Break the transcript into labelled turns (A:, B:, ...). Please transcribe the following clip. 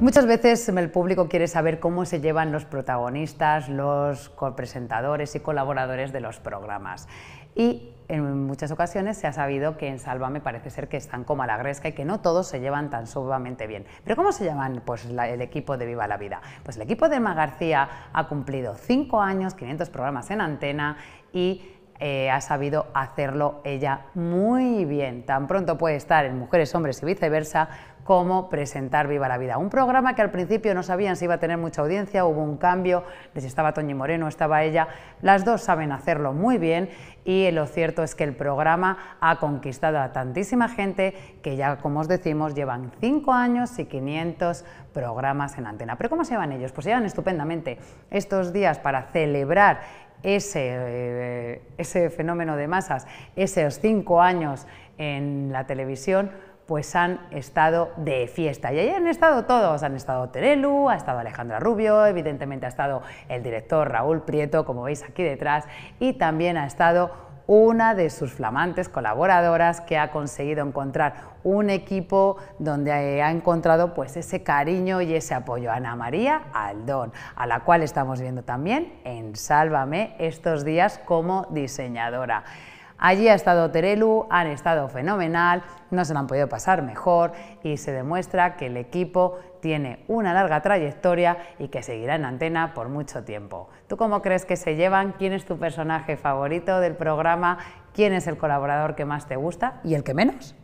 A: Muchas veces el público quiere saber cómo se llevan los protagonistas, los copresentadores y colaboradores de los programas. Y en muchas ocasiones se ha sabido que en Salva me parece ser que están como a la gresca y que no todos se llevan tan sumamente bien. ¿Pero cómo se llaman pues, el equipo de Viva la Vida? Pues el equipo de Emma García ha cumplido 5 años, 500 programas en antena y eh, ha sabido hacerlo ella muy bien. Tan pronto puede estar en Mujeres, Hombres y viceversa como presentar Viva la Vida. Un programa que al principio no sabían si iba a tener mucha audiencia, hubo un cambio de si estaba Toñi Moreno estaba ella. Las dos saben hacerlo muy bien y lo cierto es que el programa ha conquistado a tantísima gente que ya, como os decimos, llevan 5 años y 500 programas en antena. ¿Pero cómo se llevan ellos? Pues se llevan estupendamente estos días para celebrar ese, eh, ese fenómeno de masas, esos cinco años en la televisión, pues han estado de fiesta. Y ahí han estado todos, han estado Terelu, ha estado Alejandra Rubio, evidentemente ha estado el director Raúl Prieto, como veis aquí detrás, y también ha estado una de sus flamantes colaboradoras que ha conseguido encontrar un equipo donde ha encontrado pues ese cariño y ese apoyo. Ana María Aldón, a la cual estamos viendo también en Sálvame estos días como diseñadora. Allí ha estado Terelu, han estado fenomenal, no se lo han podido pasar mejor y se demuestra que el equipo tiene una larga trayectoria y que seguirá en antena por mucho tiempo. ¿Tú cómo crees que se llevan? ¿Quién es tu personaje favorito del programa? ¿Quién es el colaborador que más te gusta y el que menos?